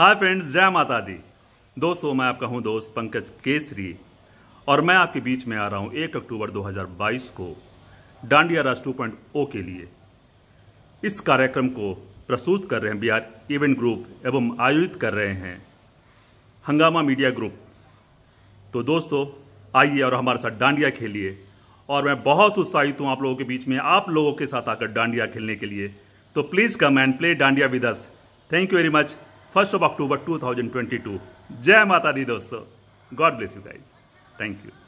hi friends जय माता दी दोस्तों मैं आपका हूं दोस्त पंकज केसरी और मैं आपके बीच में आ रहा हूं 1 अक्टूबर 2022 को डांडिया राज टू ओ के लिए इस कार्यक्रम को प्रस्तुत कर रहे हैं बिहार इवेंट ग्रुप एवं आयोजित कर रहे हैं हंगामा मीडिया ग्रुप तो दोस्तों आइए और हमारे साथ डांडिया खेलिए और मैं बहुत उत्साहित हूँ आप लोगों के बीच में आप लोगों के साथ आकर डांडिया खेलने के लिए तो please come and play dandiya with us thank you very much first of October 2022 जय माता दी दोस्तों God bless you guys thank you